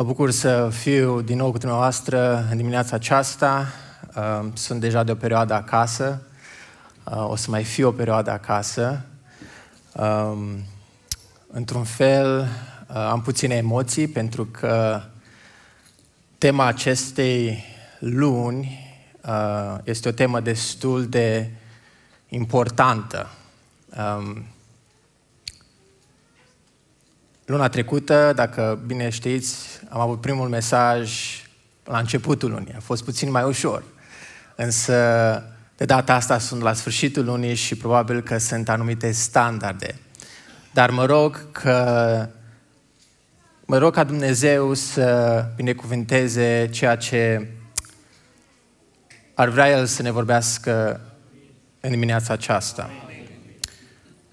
Mă bucur să fiu din nou cu dumneavoastră în dimineața aceasta. Sunt deja de o perioadă acasă. O să mai fiu o perioadă acasă. Într-un fel, am puține emoții pentru că tema acestei luni este o temă destul de importantă. Luna trecută, dacă bine știți, am avut primul mesaj la începutul lunii. A fost puțin mai ușor. Însă, de data asta sunt la sfârșitul lunii și probabil că sunt anumite standarde. Dar mă rog că mă rog ca Dumnezeu să binecuvânteze ceea ce ar vrea El să ne vorbească în dimineața aceasta.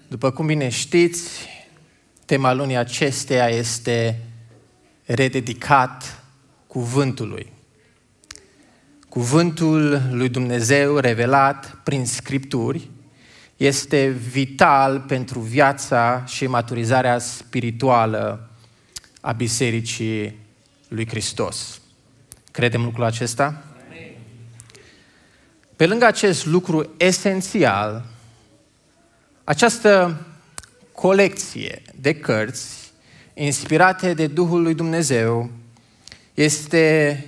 După cum bine știți, Tema lunii acesteia este rededicat cuvântului. Cuvântul lui Dumnezeu revelat prin Scripturi este vital pentru viața și maturizarea spirituală a Bisericii lui Hristos. Credem lucrul acesta? Pe lângă acest lucru esențial, această colecție de cărți inspirate de Duhul lui Dumnezeu este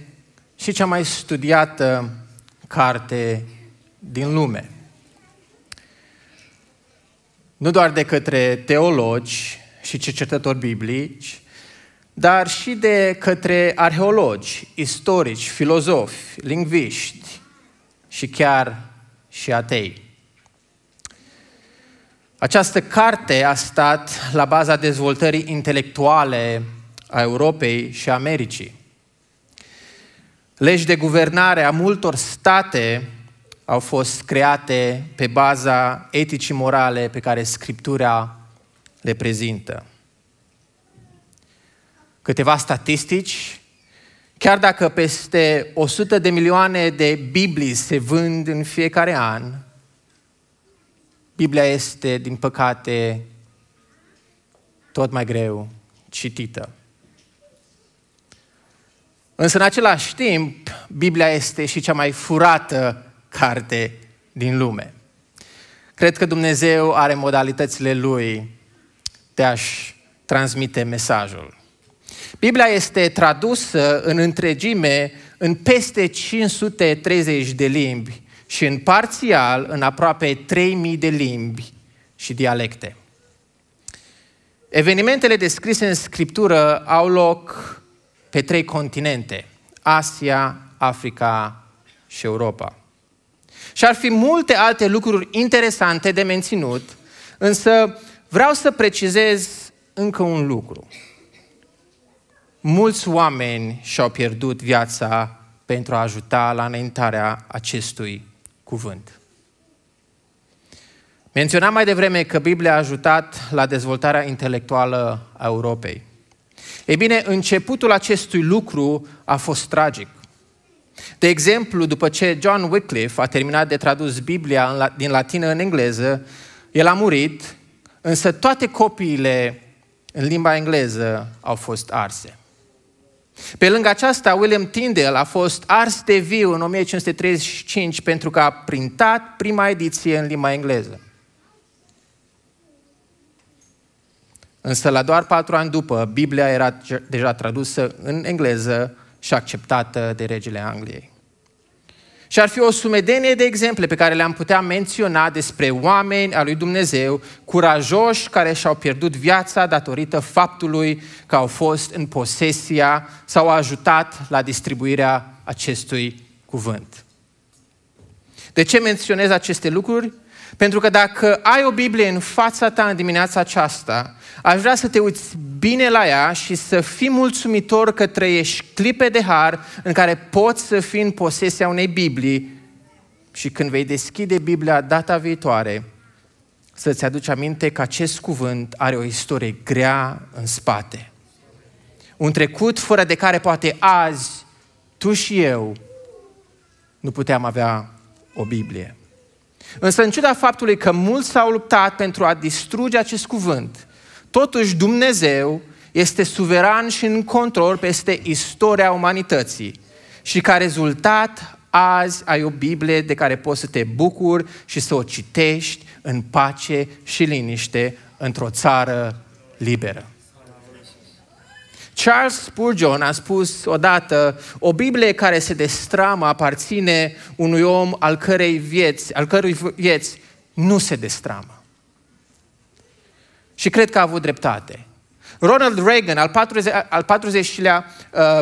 și cea mai studiată carte din lume. Nu doar de către teologi și cercetători biblici, dar și de către arheologi, istorici, filozofi, lingviști și chiar și atei. Această carte a stat la baza dezvoltării intelectuale a Europei și a Americii. Legi de guvernare a multor state au fost create pe baza eticii morale pe care Scriptura le prezintă. Câteva statistici, chiar dacă peste 100 de milioane de Biblii se vând în fiecare an, Biblia este, din păcate, tot mai greu citită. Însă, în același timp, Biblia este și cea mai furată carte din lume. Cred că Dumnezeu are modalitățile Lui de a-și transmite mesajul. Biblia este tradusă în întregime în peste 530 de limbi și în parțial în aproape 3000 de limbi și dialecte. Evenimentele descrise în scriptură au loc pe trei continente, Asia, Africa și Europa. Și ar fi multe alte lucruri interesante de menținut, însă vreau să precizez încă un lucru. Mulți oameni și-au pierdut viața pentru a ajuta la înaintarea acestui cuvânt. Menționam mai devreme că Biblia a ajutat la dezvoltarea intelectuală a Europei. Ei bine, începutul acestui lucru a fost tragic. De exemplu, după ce John Wycliffe a terminat de tradus Biblia din latină în engleză, el a murit, însă toate copiile în limba engleză au fost arse. Pe lângă aceasta, William Tyndale a fost ars de viu în 1535 pentru că a printat prima ediție în limba engleză. Însă la doar patru ani după, Biblia era deja tradusă în engleză și acceptată de regele Angliei. Și ar fi o sumedenie de exemple pe care le-am putea menționa despre oameni al lui Dumnezeu, curajoși care și-au pierdut viața datorită faptului că au fost în posesia sau au ajutat la distribuirea acestui cuvânt. De ce menționez aceste lucruri? Pentru că dacă ai o Biblie în fața ta în dimineața aceasta, aș vrea să te uiți bine la ea și să fii mulțumitor că trăiești clipe de har în care poți să fii în posesia unei Biblii și când vei deschide Biblia data viitoare, să-ți aduci aminte că acest cuvânt are o istorie grea în spate. Un trecut fără de care poate azi tu și eu nu puteam avea o Biblie. Însă, în ciuda faptului că mulți s-au luptat pentru a distruge acest cuvânt, totuși Dumnezeu este suveran și în control peste istoria umanității. Și ca rezultat, azi ai o Biblie de care poți să te bucuri și să o citești în pace și liniște într-o țară liberă. Charles Spurgeon a spus odată, o Biblie care se destramă aparține unui om al cărei vieți, al cărui vieți nu se destramă. Și cred că a avut dreptate. Ronald Reagan, al, 40, lea 40 uh,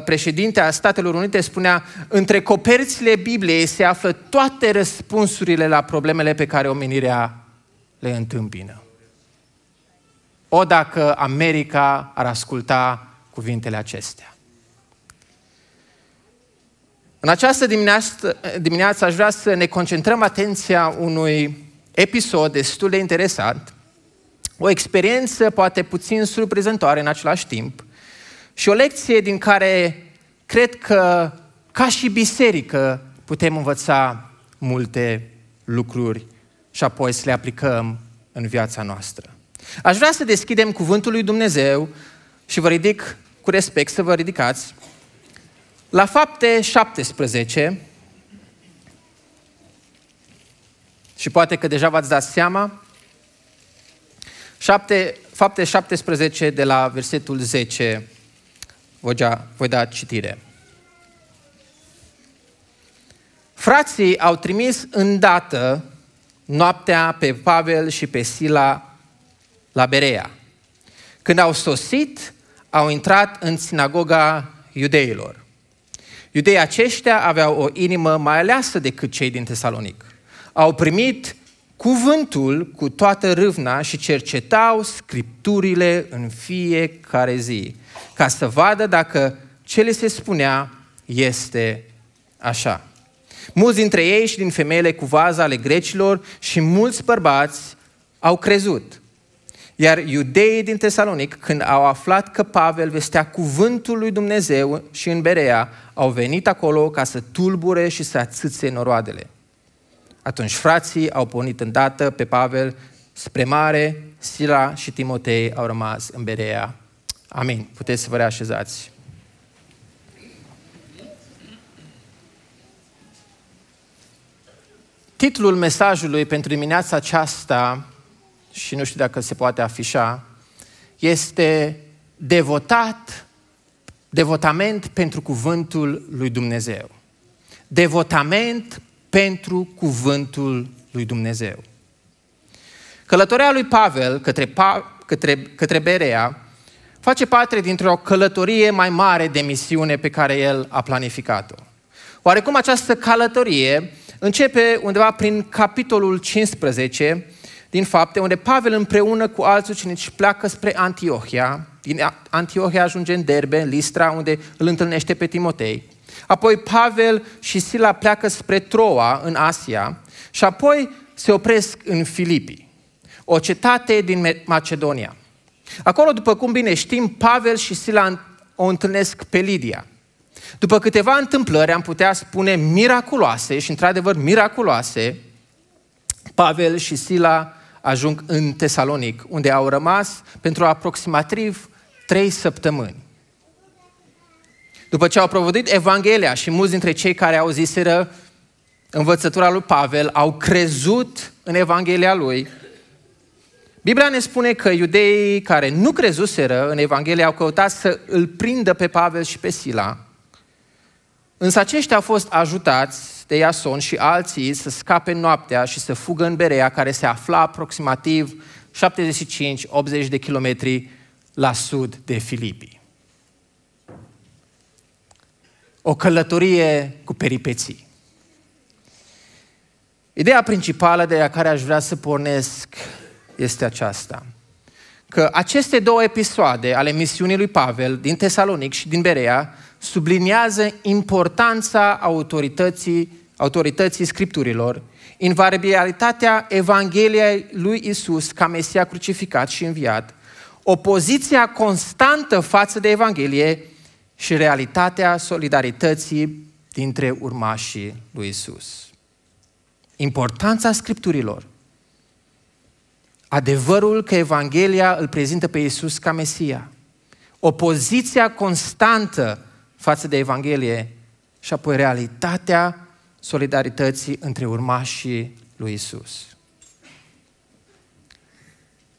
președinte a Statelor Unite, spunea între coperțile Bibliei se află toate răspunsurile la problemele pe care omenirea le întâmpină. O dacă America ar asculta cuvintele acestea. În această dimineață, dimineață aș vrea să ne concentrăm atenția unui episod destul de interesant, o experiență poate puțin surprizătoare în același timp și o lecție din care cred că, ca și biserică, putem învăța multe lucruri și apoi să le aplicăm în viața noastră. Aș vrea să deschidem Cuvântul lui Dumnezeu și vă ridic cu respect să vă ridicați, la fapte 17, și poate că deja v-ați dat seama, 7, fapte 17 de la versetul 10, voi da, voi da citire. Frații au trimis îndată noaptea pe Pavel și pe Sila la Berea. Când au sosit, au intrat în sinagoga iudeilor. Iudeii aceștia aveau o inimă mai aleasă decât cei din Tesalonic. Au primit cuvântul cu toată râvna și cercetau scripturile în fiecare zi, ca să vadă dacă ce le se spunea este așa. Mulți dintre ei și din femeile cu vază ale grecilor și mulți bărbați au crezut. Iar iudeii din Tesalonic, când au aflat că Pavel vestea cuvântul lui Dumnezeu și în Berea, au venit acolo ca să tulbure și să atâțe noroadele. Atunci frații au pornit îndată pe Pavel spre mare, Sila și Timotei au rămas în Berea. Amin. Puteți să vă reașezați. Titlul mesajului pentru dimineața aceasta și nu știu dacă se poate afișa, este devotat, devotament pentru cuvântul lui Dumnezeu. Devotament pentru cuvântul lui Dumnezeu. Călătoria lui Pavel către, pa, către, către Berea face parte dintr-o călătorie mai mare de misiune pe care el a planificat-o. Oarecum această călătorie începe undeva prin capitolul 15, din fapte, unde Pavel împreună cu alți ucenici pleacă spre Antiohia, din Antiohia ajunge în Derbe, în Listra, unde îl întâlnește pe Timotei. Apoi Pavel și Sila pleacă spre Troa, în Asia, și apoi se opresc în Filipi, o cetate din Macedonia. Acolo, după cum bine știm, Pavel și Sila o întâlnesc pe Lidia. După câteva întâmplări, am putea spune miraculoase și, într-adevăr, miraculoase, Pavel și Sila ajung în Tesalonic, unde au rămas pentru aproximativ trei săptămâni. După ce au provodit Evanghelia și mulți dintre cei care au auziseră învățătura lui Pavel, au crezut în Evanghelia lui, Biblia ne spune că iudeii care nu crezuseră în Evanghelie au căutat să îl prindă pe Pavel și pe Sila, Însă aceștia au fost ajutați de Iason și alții să scape noaptea și să fugă în Berea, care se afla aproximativ 75-80 de kilometri la sud de Filipii. O călătorie cu peripeții. Ideea principală de la care aș vrea să pornesc este aceasta. Că aceste două episoade ale misiunii lui Pavel din Tesalonic și din Berea subliniază importanța autorității, autorității Scripturilor, invariabilitatea Evangheliei lui Isus ca Mesia crucificat și înviat, opoziția constantă față de Evanghelie și realitatea solidarității dintre urmașii lui Isus. Importanța Scripturilor. Adevărul că Evanghelia îl prezintă pe Isus ca Mesia. Opoziția constantă față de Evanghelie și apoi realitatea solidarității între urmașii lui Isus.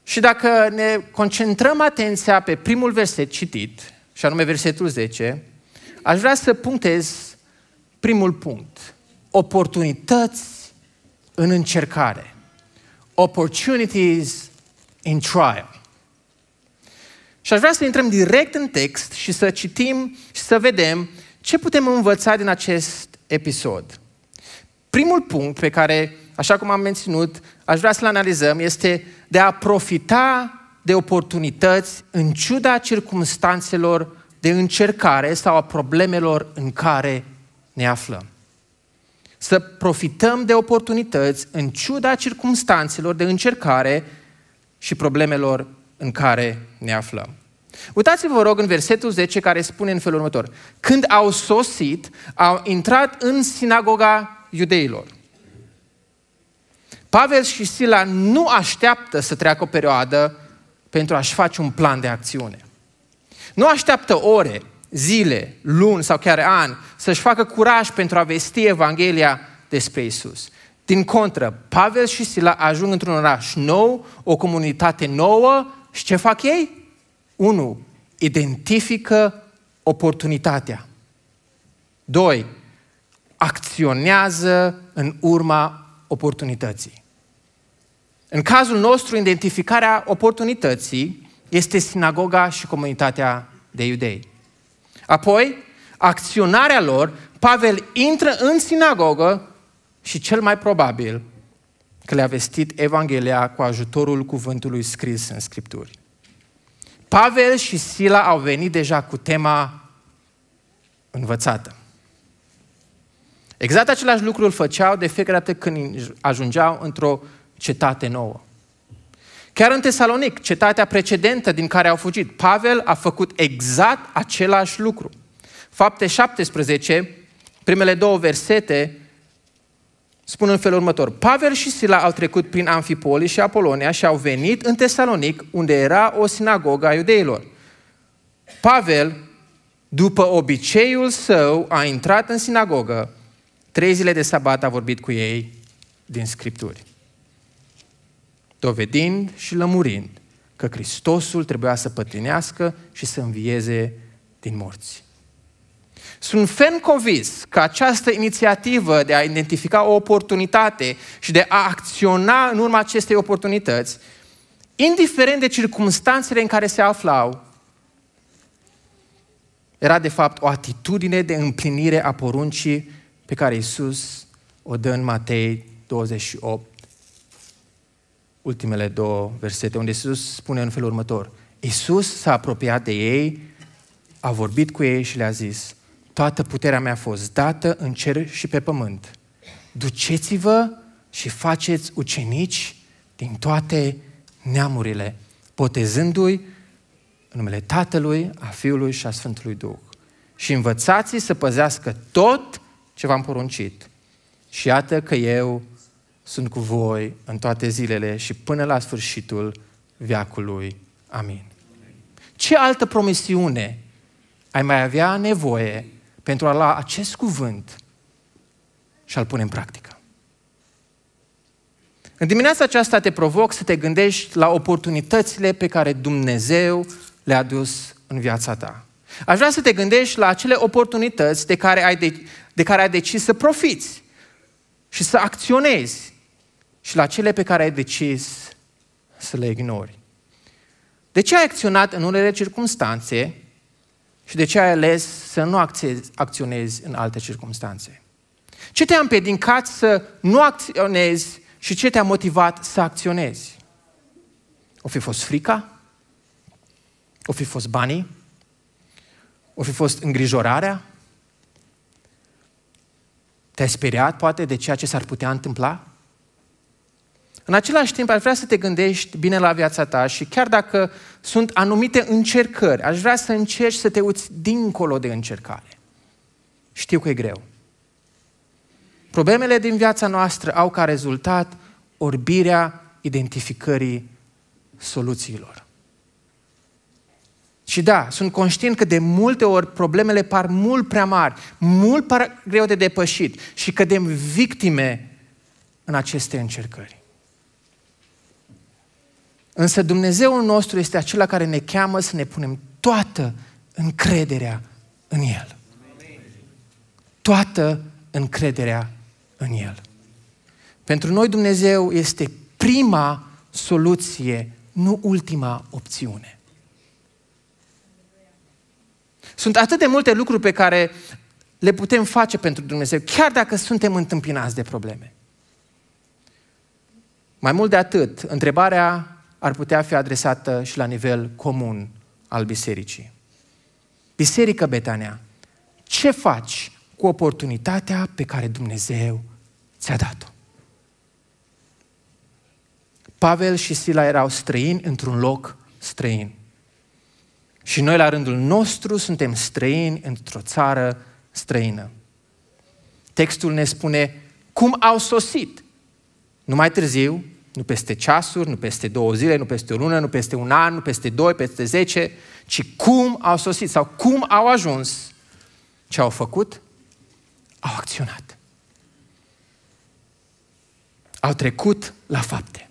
Și dacă ne concentrăm atenția pe primul verset citit, și anume versetul 10, aș vrea să punctez primul punct. Oportunități în încercare. Opportunities in trial. Și aș vrea să intrăm direct în text și să citim și să vedem ce putem învăța din acest episod. Primul punct pe care, așa cum am menținut, aș vrea să-l analizăm este de a profita de oportunități în ciuda circumstanțelor de încercare sau a problemelor în care ne aflăm. Să profităm de oportunități în ciuda circumstanțelor de încercare și problemelor în care ne aflăm. Uitați-vă, vă rog, în versetul 10 care spune în felul următor. Când au sosit, au intrat în sinagoga iudeilor. Pavel și Sila nu așteaptă să treacă o perioadă pentru a-și face un plan de acțiune. Nu așteaptă ore, zile, luni sau chiar ani să-și facă curaj pentru a vesti Evanghelia despre Isus. Din contră, Pavel și Sila ajung într-un oraș nou, o comunitate nouă și ce fac ei? 1. Identifică oportunitatea. 2. Acționează în urma oportunității. În cazul nostru, identificarea oportunității este sinagoga și comunitatea de iudei. Apoi, acționarea lor, Pavel intră în sinagogă și cel mai probabil că le-a vestit Evanghelia cu ajutorul cuvântului scris în Scripturi. Pavel și Sila au venit deja cu tema învățată. Exact același lucru îl făceau de fiecare dată când ajungeau într-o cetate nouă. Chiar în Tesalonic, cetatea precedentă din care au fugit, Pavel a făcut exact același lucru. Fapte 17, primele două versete, spun în felul următor. Pavel și Sila au trecut prin Amfipoli și Apolonia și au venit în Tesalonic, unde era o sinagogă a iudeilor. Pavel, după obiceiul său, a intrat în sinagogă. Trei zile de sabat a vorbit cu ei din Scripturi. Dovedind și lămurind că Hristosul trebuia să pătrinească și să învieze din morți. Sunt ferm convins că această inițiativă de a identifica o oportunitate și de a acționa în urma acestei oportunități, indiferent de circunstanțele în care se aflau, era de fapt o atitudine de împlinire a poruncii pe care Iisus o dă în Matei 28, ultimele două versete, unde Iisus spune în felul următor, Iisus s-a apropiat de ei, a vorbit cu ei și le-a zis, toată puterea mea a fost dată în cer și pe pământ. Duceți-vă și faceți ucenici din toate neamurile, botezându-i în numele Tatălui, a Fiului și a Sfântului Duh. Și învățați să păzească tot ce v-am poruncit. Și iată că eu sunt cu voi în toate zilele și până la sfârșitul veacului. Amin. Ce altă promisiune ai mai avea nevoie pentru a lua acest cuvânt și a-l pune în practică. În dimineața aceasta te provoc să te gândești la oportunitățile pe care Dumnezeu le-a dus în viața ta. Aș vrea să te gândești la acele oportunități de care ai, de, de care ai decis să profiți și să acționezi și la cele pe care ai decis să le ignori. De ce ai acționat în unele circunstanțe și de ce ai ales să nu acționezi în alte circunstanțe? Ce te-a împiedicat să nu acționezi și ce te-a motivat să acționezi? O fi fost frica? O fi fost banii? O fi fost îngrijorarea? Te-ai speriat, poate, de ceea ce s-ar putea întâmpla? În același timp, aș vrea să te gândești bine la viața ta și chiar dacă sunt anumite încercări, aș vrea să încerci să te uiți dincolo de încercare. Știu că e greu. Problemele din viața noastră au ca rezultat orbirea identificării soluțiilor. Și da, sunt conștient că de multe ori problemele par mult prea mari, mult prea greu de depășit și cădem victime în aceste încercări. Însă Dumnezeul nostru este acela care ne cheamă să ne punem toată încrederea în El. Toată încrederea în El. Pentru noi Dumnezeu este prima soluție, nu ultima opțiune. Sunt atât de multe lucruri pe care le putem face pentru Dumnezeu, chiar dacă suntem întâmpinați de probleme. Mai mult de atât, întrebarea ar putea fi adresată și la nivel comun al bisericii. Biserică Betania, ce faci cu oportunitatea pe care Dumnezeu ți-a dat-o? Pavel și Sila erau străini într-un loc străin. Și noi, la rândul nostru, suntem străini într-o țară străină. Textul ne spune cum au sosit. Nu mai târziu, nu peste ceasuri, nu peste două zile, nu peste o lună, nu peste un an, nu peste doi, peste zece, ci cum au sosit sau cum au ajuns. Ce au făcut? Au acționat. Au trecut la fapte.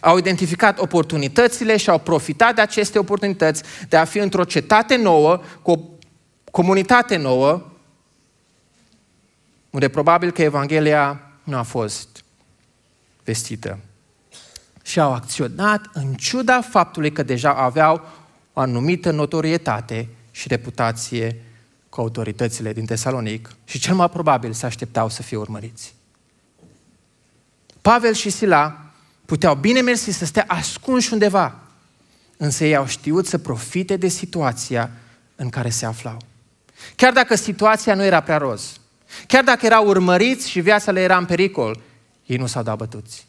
Au identificat oportunitățile și au profitat de aceste oportunități de a fi într-o cetate nouă, cu o comunitate nouă, unde probabil că Evanghelia nu a fost vestită și au acționat în ciuda faptului că deja aveau o anumită notorietate și reputație cu autoritățile din Tesalonic și cel mai probabil se așteptau să fie urmăriți. Pavel și Sila puteau bine mersi să stea ascunși undeva, însă ei au știut să profite de situația în care se aflau. Chiar dacă situația nu era prea roz, chiar dacă erau urmăriți și viața le era în pericol, ei nu s-au dat bătuți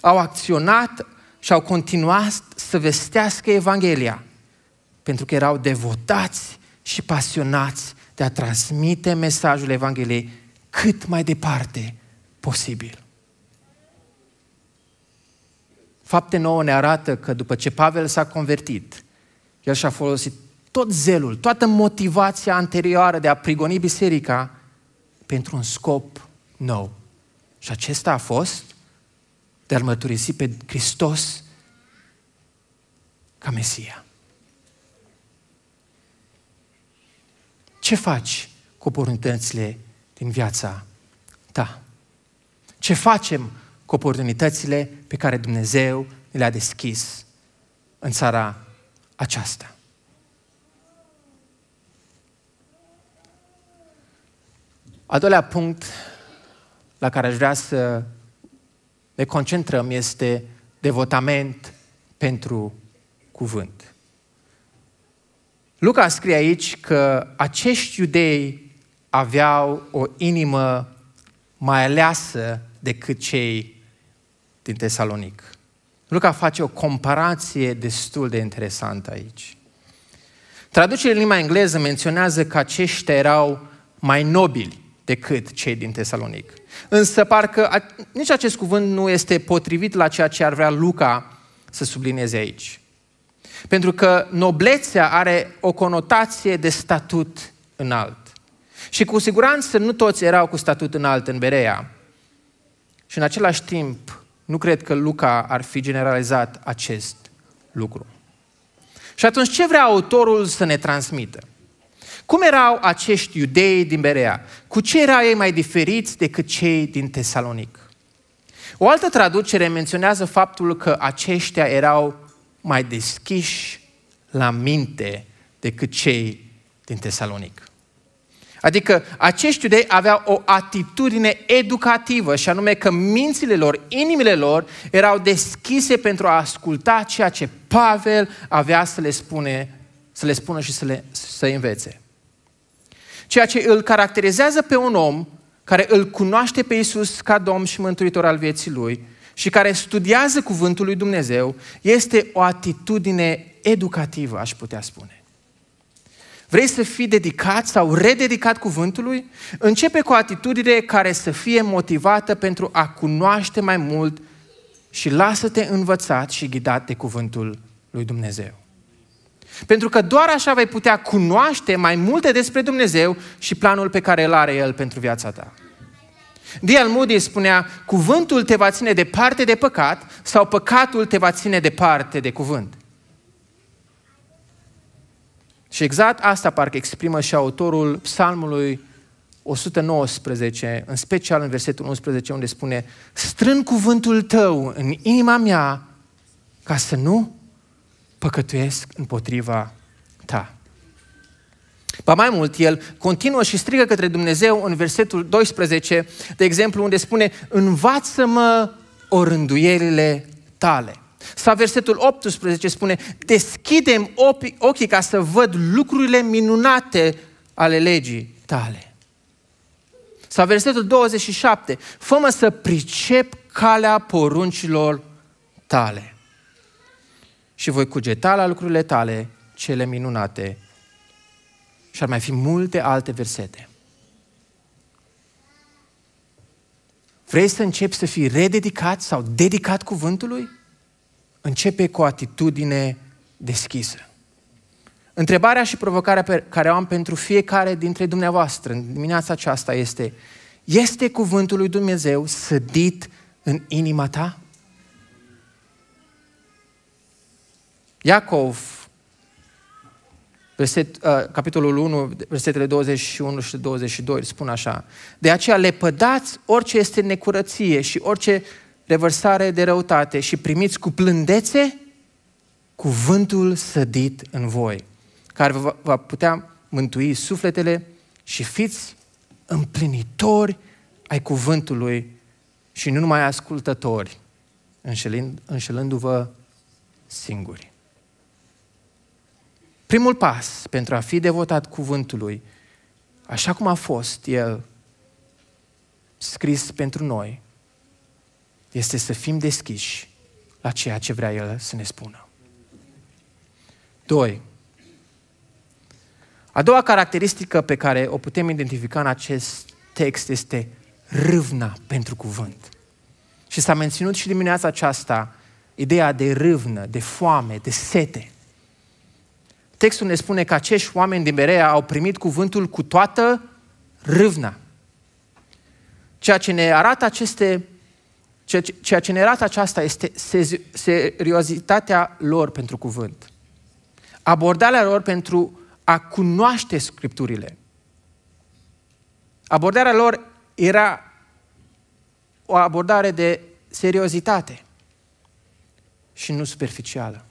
au acționat și au continuat să vestească Evanghelia, pentru că erau devotați și pasionați de a transmite mesajul Evangheliei cât mai departe posibil. Fapte nouă ne arată că după ce Pavel s-a convertit, el și-a folosit tot zelul, toată motivația anterioară de a prigoni biserica pentru un scop nou. Și acesta a fost de a mărturisi pe Hristos ca Mesia. Ce faci cu oportunitățile din viața ta? Ce facem cu oportunitățile pe care Dumnezeu le-a deschis în țara aceasta? Al doilea punct la care aș vrea să ne concentrăm este devotament pentru cuvânt. Luca scrie aici că acești iudei aveau o inimă mai aleasă decât cei din Tesalonic. Luca face o comparație destul de interesantă aici. Traducerea în limba engleză menționează că aceștia erau mai nobili decât cei din Tesalonic. Însă parcă a, nici acest cuvânt nu este potrivit la ceea ce ar vrea Luca să sublinieze aici. Pentru că noblețea are o conotație de statut înalt. Și cu siguranță nu toți erau cu statut înalt în Berea. Și în același timp, nu cred că Luca ar fi generalizat acest lucru. Și atunci ce vrea autorul să ne transmită? Cum erau acești iudei din Berea? Cu ce erau ei mai diferiți decât cei din Tesalonic? O altă traducere menționează faptul că aceștia erau mai deschiși la minte decât cei din Tesalonic. Adică acești iudei aveau o atitudine educativă și anume că mințile lor, inimile lor erau deschise pentru a asculta ceea ce Pavel avea să le spune, să le spună și să le să învețe ceea ce îl caracterizează pe un om care îl cunoaște pe Isus ca Domn și Mântuitor al vieții lui și care studiază Cuvântul lui Dumnezeu, este o atitudine educativă, aș putea spune. Vrei să fii dedicat sau rededicat cuvântului? Începe cu o atitudine care să fie motivată pentru a cunoaște mai mult și lasă-te învățat și ghidat de cuvântul lui Dumnezeu. Pentru că doar așa vei putea cunoaște mai multe despre Dumnezeu și planul pe care îl are El pentru viața ta. D.L. Moody spunea, cuvântul te va ține departe de păcat sau păcatul te va ține departe de cuvânt. Și exact asta parcă exprimă și autorul psalmului 119, în special în versetul 11, unde spune Strân cuvântul tău în inima mea ca să nu păcătuiesc împotriva ta. Ba mai mult, el continuă și strigă către Dumnezeu în versetul 12, de exemplu, unde spune, învață-mă orânduielile tale. Sau versetul 18 spune, deschidem ochii ca să văd lucrurile minunate ale legii tale. Sau versetul 27, fă să pricep calea poruncilor tale și voi cugeta la lucrurile tale cele minunate. Și ar mai fi multe alte versete. Vrei să începi să fii rededicat sau dedicat cuvântului? Începe cu o atitudine deschisă. Întrebarea și provocarea pe care o am pentru fiecare dintre dumneavoastră în dimineața aceasta este, este cuvântul lui Dumnezeu sădit în inima ta? Iacov, verset, uh, capitolul 1, versetele 21 și 22, spun așa. De aceea lepădați orice este necurăție și orice revărsare de răutate și primiți cu plândețe cuvântul sădit în voi, care vă va putea mântui sufletele și fiți împlinitori ai cuvântului și nu numai ascultători, înșelând, înșelându-vă singuri. Primul pas pentru a fi devotat cuvântului, așa cum a fost el scris pentru noi, este să fim deschiși la ceea ce vrea el să ne spună. 2. A doua caracteristică pe care o putem identifica în acest text este râvna pentru cuvânt. Și s-a menținut și dimineața aceasta ideea de râvnă, de foame, de sete – textul ne spune că acești oameni din Berea au primit cuvântul cu toată râvna. Ceea ce ne arată aceste ceea ce ne arată aceasta este seriozitatea lor pentru cuvânt. Abordarea lor pentru a cunoaște scripturile. Abordarea lor era o abordare de seriozitate și nu superficială.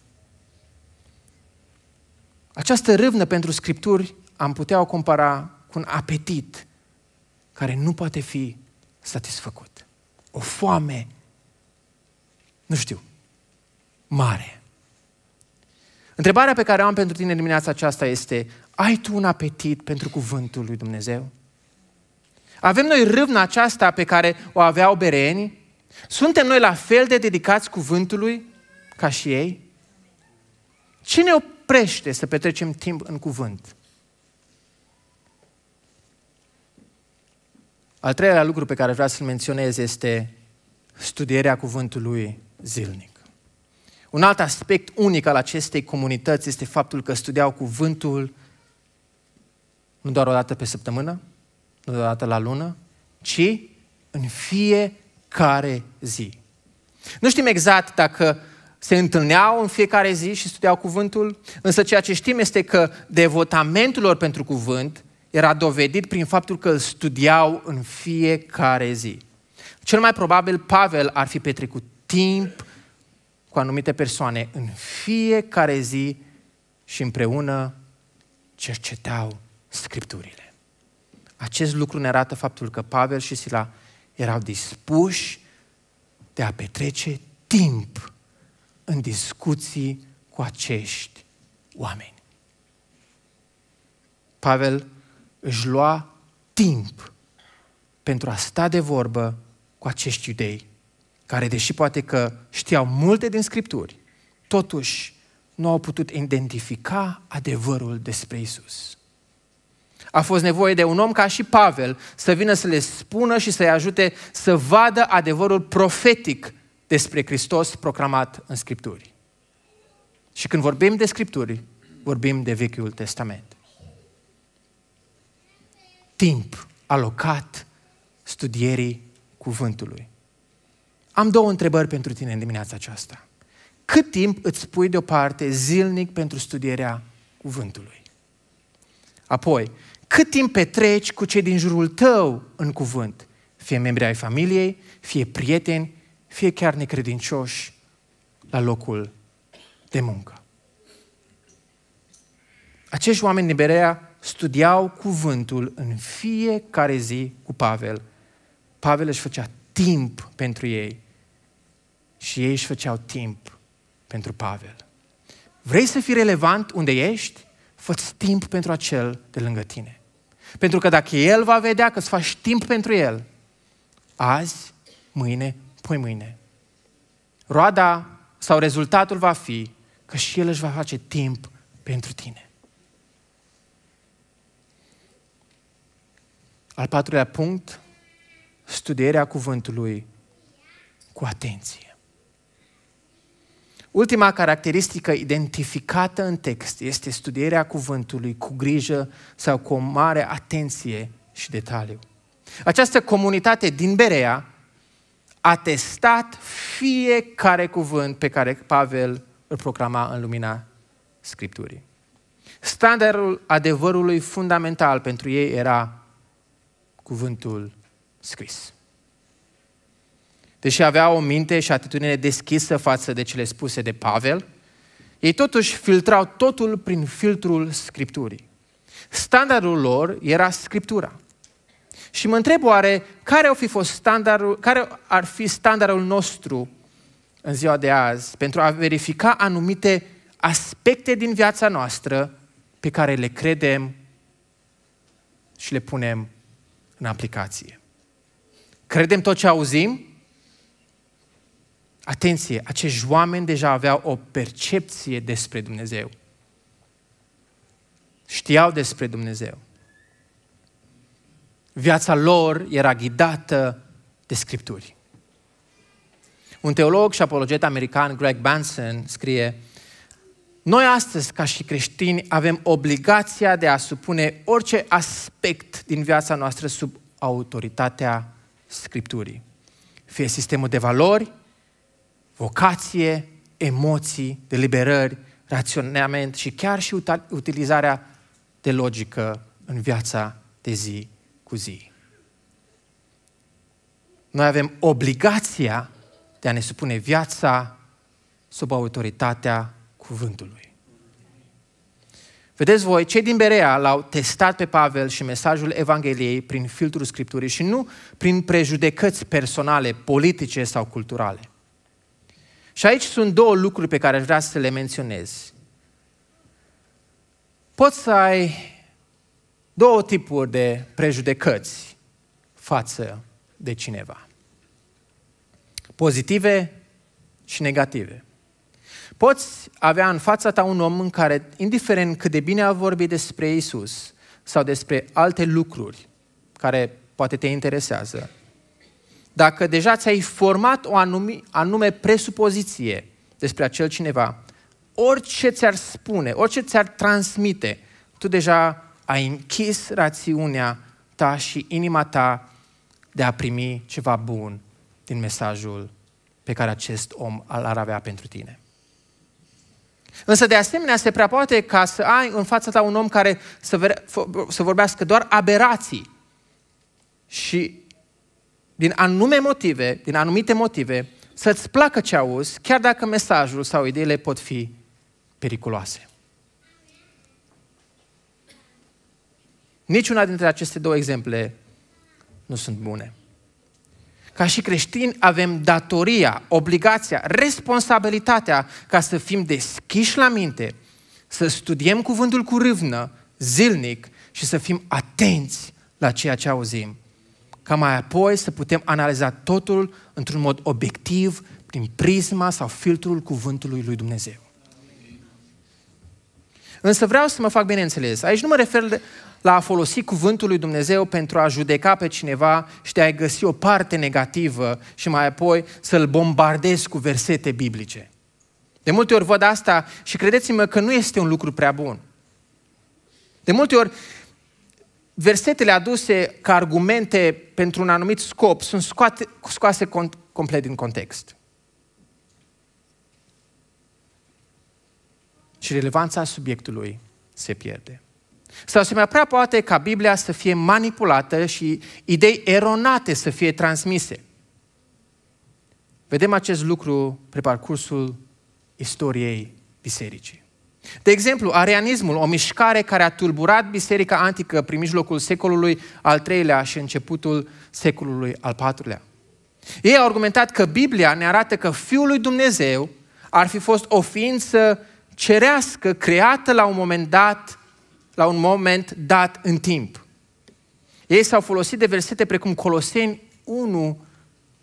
Această râvnă pentru Scripturi am putea o compara cu un apetit care nu poate fi satisfăcut. O foame, nu știu, mare. Întrebarea pe care o am pentru tine dimineața aceasta este, ai tu un apetit pentru cuvântul lui Dumnezeu? Avem noi râvna aceasta pe care o aveau berenii? Suntem noi la fel de dedicați cuvântului ca și ei? Ce ne oprește să petrecem timp în cuvânt. Al treilea lucru pe care vreau să-l menționez este studierea cuvântului zilnic. Un alt aspect unic al acestei comunități este faptul că studiau cuvântul nu doar o dată pe săptămână, nu doar o dată la lună, ci în fiecare zi. Nu știm exact dacă se întâlneau în fiecare zi și studiau cuvântul, însă ceea ce știm este că devotamentul lor pentru cuvânt era dovedit prin faptul că îl studiau în fiecare zi. Cel mai probabil Pavel ar fi petrecut timp cu anumite persoane în fiecare zi și împreună cercetau scripturile. Acest lucru ne arată faptul că Pavel și Sila erau dispuși de a petrece timp în discuții cu acești oameni. Pavel își lua timp pentru a sta de vorbă cu acești iudei, care, deși poate că știau multe din scripturi, totuși nu au putut identifica adevărul despre Isus. A fost nevoie de un om ca și Pavel să vină să le spună și să-i ajute să vadă adevărul profetic despre Hristos proclamat în Scripturi. Și când vorbim de Scripturi, vorbim de Vechiul Testament. Timp alocat studierii cuvântului. Am două întrebări pentru tine în dimineața aceasta. Cât timp îți pui deoparte zilnic pentru studierea cuvântului? Apoi, cât timp petreci cu cei din jurul tău în cuvânt? Fie membri ai familiei, fie prieteni, fie chiar necredincioși la locul de muncă. Acești oameni din Berea studiau cuvântul în fiecare zi cu Pavel. Pavel își făcea timp pentru ei și ei își făceau timp pentru Pavel. Vrei să fii relevant unde ești? Fă-ți timp pentru acel de lângă tine. Pentru că dacă el va vedea că îți faci timp pentru el, azi, mâine, pui mâine. Roada sau rezultatul va fi că și El își va face timp pentru tine. Al patrulea punct, studierea cuvântului cu atenție. Ultima caracteristică identificată în text este studierea cuvântului cu grijă sau cu o mare atenție și detaliu. Această comunitate din Berea atestat fiecare cuvânt pe care Pavel îl proclama în lumina Scripturii. Standardul adevărului fundamental pentru ei era cuvântul scris. Deși avea o minte și atitudine deschisă față de cele spuse de Pavel, ei totuși filtrau totul prin filtrul Scripturii. Standardul lor era Scriptura – și mă întreb oare care, ar fi fost standardul, care ar fi standardul nostru în ziua de azi pentru a verifica anumite aspecte din viața noastră pe care le credem și le punem în aplicație. Credem tot ce auzim? Atenție, acești oameni deja aveau o percepție despre Dumnezeu. Știau despre Dumnezeu viața lor era ghidată de Scripturi. Un teolog și apologet american, Greg Benson, scrie Noi astăzi, ca și creștini, avem obligația de a supune orice aspect din viața noastră sub autoritatea Scripturii. Fie sistemul de valori, vocație, emoții, deliberări, raționament și chiar și utilizarea de logică în viața de zi cu zi. Noi avem obligația de a ne supune viața sub autoritatea cuvântului. Vedeți voi, cei din Berea l-au testat pe Pavel și mesajul Evangheliei prin filtrul Scripturii și nu prin prejudecăți personale, politice sau culturale. Și aici sunt două lucruri pe care aș vrea să le menționez. Poți să ai două tipuri de prejudecăți față de cineva. Pozitive și negative. Poți avea în fața ta un om în care, indiferent cât de bine a vorbit despre Isus sau despre alte lucruri care poate te interesează, dacă deja ți-ai format o anumi, anume presupoziție despre acel cineva, orice ți-ar spune, orice ți-ar transmite, tu deja ai închis rațiunea ta și inima ta de a primi ceva bun din mesajul pe care acest om ar avea pentru tine. Însă, de asemenea, se prea poate ca să ai în fața ta un om care să, ver, să vorbească doar aberații și din anume motive, din anumite motive, să-ți placă ce auzi, chiar dacă mesajul sau ideile pot fi periculoase. Niciuna dintre aceste două exemple nu sunt bune. Ca și creștini avem datoria, obligația, responsabilitatea ca să fim deschiși la minte, să studiem cuvântul cu râvnă, zilnic și să fim atenți la ceea ce auzim. Ca mai apoi să putem analiza totul într-un mod obiectiv, prin prisma sau filtrul cuvântului lui Dumnezeu. Însă vreau să mă fac bineînțeles. Aici nu mă refer la a folosi cuvântul lui Dumnezeu pentru a judeca pe cineva și de a găsi o parte negativă și mai apoi să-l bombardezi cu versete biblice. De multe ori văd asta și credeți-mă că nu este un lucru prea bun. De multe ori, versetele aduse ca argumente pentru un anumit scop sunt scoate, scoase complet din context. și relevanța subiectului se pierde. Sau se mai prea poate ca Biblia să fie manipulată și idei eronate să fie transmise. Vedem acest lucru pe parcursul istoriei bisericii. De exemplu, arianismul, o mișcare care a tulburat biserica antică prin mijlocul secolului al III-lea și începutul secolului al IV-lea. Ei au argumentat că Biblia ne arată că Fiul lui Dumnezeu ar fi fost o ființă cerească creată la un moment dat, la un moment dat în timp. Ei s-au folosit de versete precum Coloseni 1,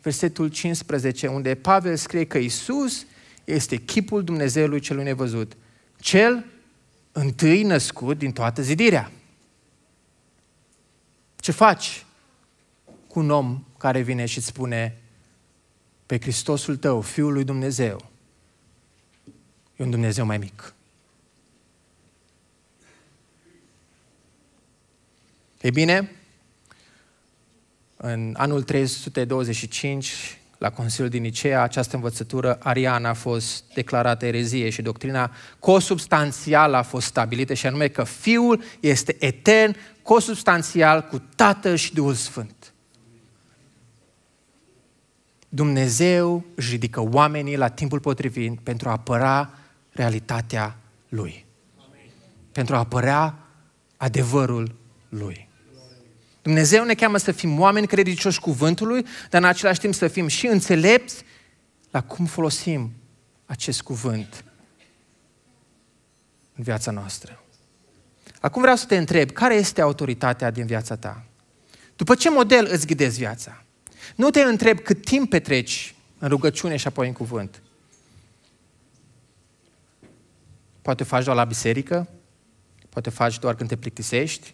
versetul 15, unde Pavel scrie că Isus este chipul Dumnezeului celui nevăzut, cel întâi născut din toată zidirea. Ce faci cu un om care vine și îți spune pe Hristosul tău, Fiul lui Dumnezeu, e un Dumnezeu mai mic. E bine, în anul 325, la Consiliul din Nicea, această învățătură ariană a fost declarată erezie și doctrina cosubstanțială a fost stabilită și anume că Fiul este etern, cosubstanțial cu Tatăl și Duhul Sfânt. Dumnezeu își ridică oamenii la timpul potrivit pentru a apăra realitatea Lui. Amen. Pentru a apărea adevărul Lui. Dumnezeu ne cheamă să fim oameni credincioși cuvântului, dar în același timp să fim și înțelepți la cum folosim acest cuvânt în viața noastră. Acum vreau să te întreb, care este autoritatea din viața ta? După ce model îți ghidezi viața? Nu te întreb cât timp petreci în rugăciune și apoi în cuvânt, Poate o faci doar la biserică, poate o faci doar când te plictisești,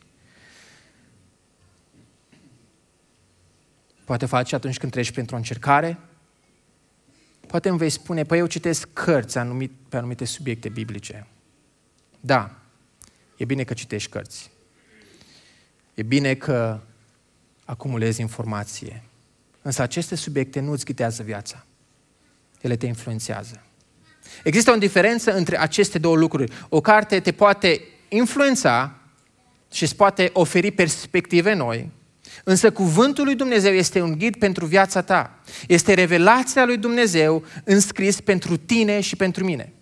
poate o faci atunci când treci printr-o încercare, poate îmi vei spune, păi eu citesc cărți anumit, pe anumite subiecte biblice. Da, e bine că citești cărți. E bine că acumulezi informație. Însă aceste subiecte nu îți ghidează viața. Ele te influențează. Există o diferență între aceste două lucruri. O carte te poate influența și îți poate oferi perspective noi, însă cuvântul lui Dumnezeu este un ghid pentru viața ta. Este revelația lui Dumnezeu înscris pentru tine și pentru mine.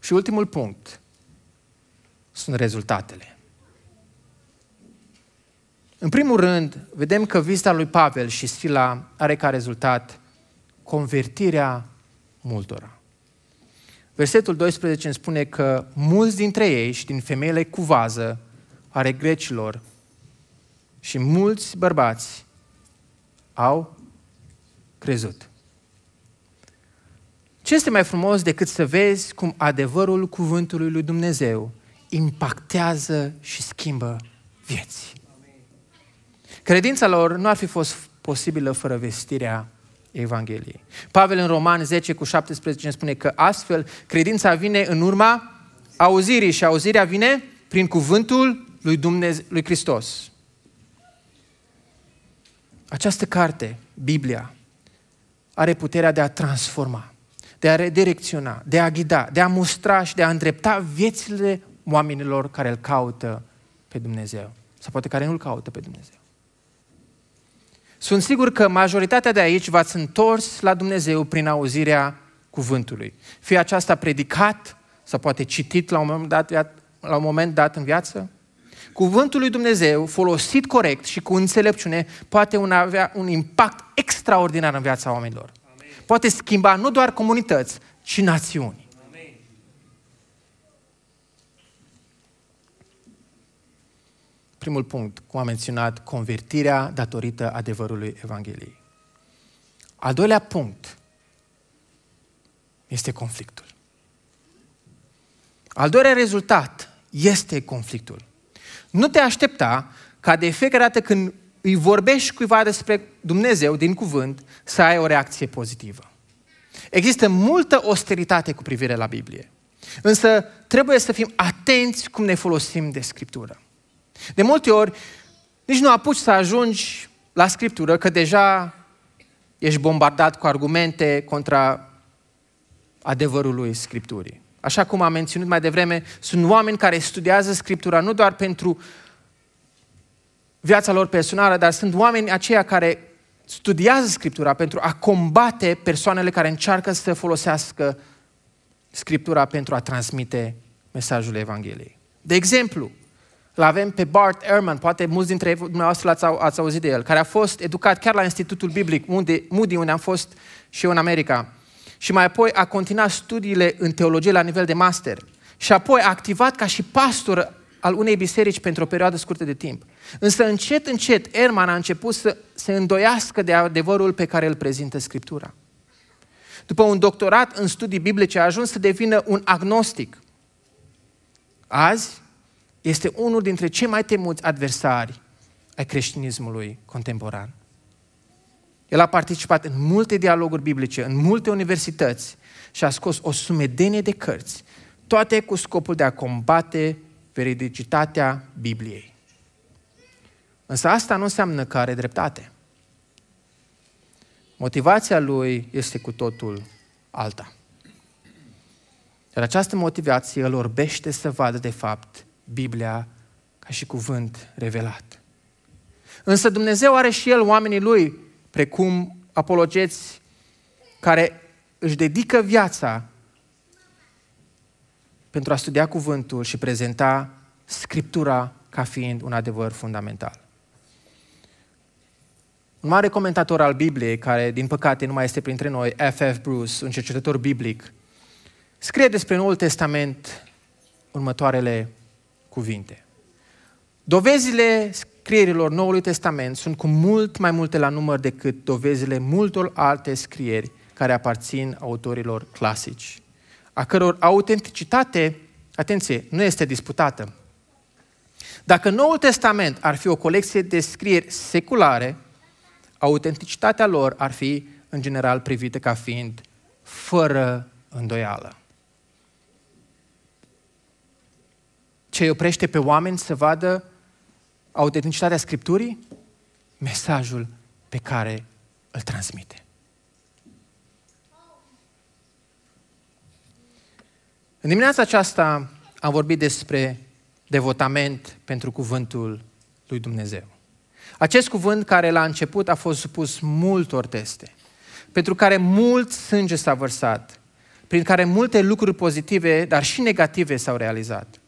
Și ultimul punct sunt rezultatele. În primul rând, vedem că vizita lui Pavel și Sila are ca rezultat convertirea multora. Versetul 12 îmi spune că mulți dintre ei și din femeile cu vază are grecilor și mulți bărbați au crezut. Ce este mai frumos decât să vezi cum adevărul cuvântului lui Dumnezeu impactează și schimbă vieți? Credința lor nu ar fi fost posibilă fără vestirea Evangheliei. Pavel în Roman 10 cu 17 ne spune că astfel credința vine în urma auzirii și auzirea vine prin cuvântul lui, Dumnezeu, lui Hristos. Această carte, Biblia, are puterea de a transforma, de a redirecționa, de a ghida, de a mustra și de a îndrepta viețile oamenilor care îl caută pe Dumnezeu. Sau poate care nu îl caută pe Dumnezeu. Sunt sigur că majoritatea de aici v-ați întors la Dumnezeu prin auzirea cuvântului. Fie aceasta predicat sau poate citit la un moment dat, la un moment dat în viață. Cuvântul lui Dumnezeu, folosit corect și cu înțelepciune, poate un avea un impact extraordinar în viața oamenilor. Amen. Poate schimba nu doar comunități, ci națiuni. primul punct, cum am menționat, convertirea datorită adevărului Evangheliei. Al doilea punct este conflictul. Al doilea rezultat este conflictul. Nu te aștepta ca de fiecare dată când îi vorbești cuiva despre Dumnezeu din cuvânt să ai o reacție pozitivă. Există multă austeritate cu privire la Biblie. Însă trebuie să fim atenți cum ne folosim de Scriptură. De multe ori, nici nu apuci să ajungi la Scriptură, că deja ești bombardat cu argumente contra adevărului Scripturii. Așa cum am menționat mai devreme, sunt oameni care studiază Scriptura nu doar pentru viața lor personală, dar sunt oameni aceia care studiază Scriptura pentru a combate persoanele care încearcă să folosească Scriptura pentru a transmite mesajul Evangheliei. De exemplu, l avem pe Bart Ehrman, poate mulți dintre dumneavoastră ați, ați auzit de el, care a fost educat chiar la Institutul Biblic unde, Moody, unde am fost și eu în America. Și mai apoi a continuat studiile în teologie la nivel de master. Și apoi a activat ca și pastor al unei biserici pentru o perioadă scurtă de timp. Însă încet, încet, Erman a început să se îndoiască de adevărul pe care îl prezintă Scriptura. După un doctorat în studii biblice, a ajuns să devină un agnostic. Azi, este unul dintre cei mai temuți adversari ai creștinismului contemporan. El a participat în multe dialoguri biblice, în multe universități și a scos o sumedenie de cărți, toate cu scopul de a combate veridicitatea Bibliei. Însă asta nu înseamnă că are dreptate. Motivația lui este cu totul alta. Iar această motivație îl orbește să vadă, de fapt, Biblia ca și cuvânt revelat. Însă Dumnezeu are și El oamenii Lui, precum apologeți care își dedică viața pentru a studia cuvântul și prezenta Scriptura ca fiind un adevăr fundamental. Un mare comentator al Bibliei, care din păcate nu mai este printre noi, F.F. Bruce, un cercetător biblic, scrie despre Noul Testament următoarele cuvinte. Dovezile scrierilor Noului Testament sunt cu mult mai multe la număr decât dovezile multor alte scrieri care aparțin autorilor clasici, a căror autenticitate, atenție, nu este disputată. Dacă Noul Testament ar fi o colecție de scrieri seculare, autenticitatea lor ar fi, în general, privită ca fiind fără îndoială. ce îi oprește pe oameni să vadă autenticitatea Scripturii? Mesajul pe care îl transmite. În dimineața aceasta am vorbit despre devotament pentru cuvântul lui Dumnezeu. Acest cuvânt care la început a fost supus multor teste, pentru care mult sânge s-a vărsat, prin care multe lucruri pozitive, dar și negative s-au realizat.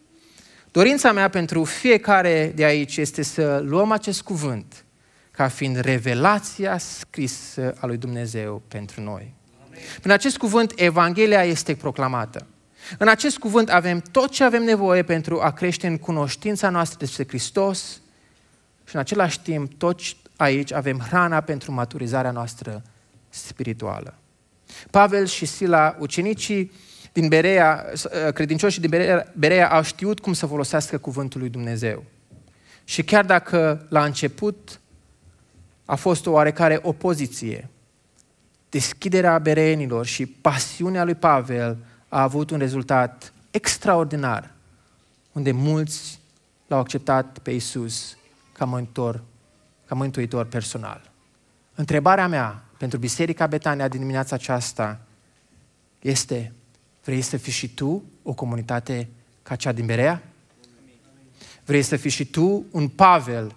Dorința mea pentru fiecare de aici este să luăm acest cuvânt ca fiind revelația scrisă a lui Dumnezeu pentru noi. Prin acest cuvânt, Evanghelia este proclamată. În acest cuvânt avem tot ce avem nevoie pentru a crește în cunoștința noastră despre Hristos și în același timp tot aici avem hrana pentru maturizarea noastră spirituală. Pavel și Sila, ucenicii din Berea, credincioșii din Berea, Berea au știut cum să folosească cuvântul lui Dumnezeu. Și chiar dacă la început a fost o oarecare opoziție, deschiderea bereenilor și pasiunea lui Pavel a avut un rezultat extraordinar, unde mulți l-au acceptat pe Isus ca mântor, ca mântuitor personal. Întrebarea mea pentru Biserica Betania din dimineața aceasta este Vrei să fii și tu o comunitate ca cea din Berea? Vrei să fii și tu un Pavel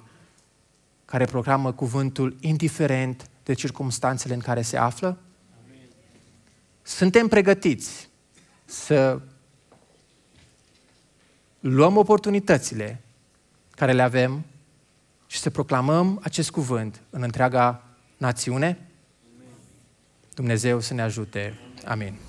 care proclamă cuvântul indiferent de circumstanțele în care se află? Suntem pregătiți să luăm oportunitățile care le avem și să proclamăm acest cuvânt în întreaga națiune? Dumnezeu să ne ajute. Amin.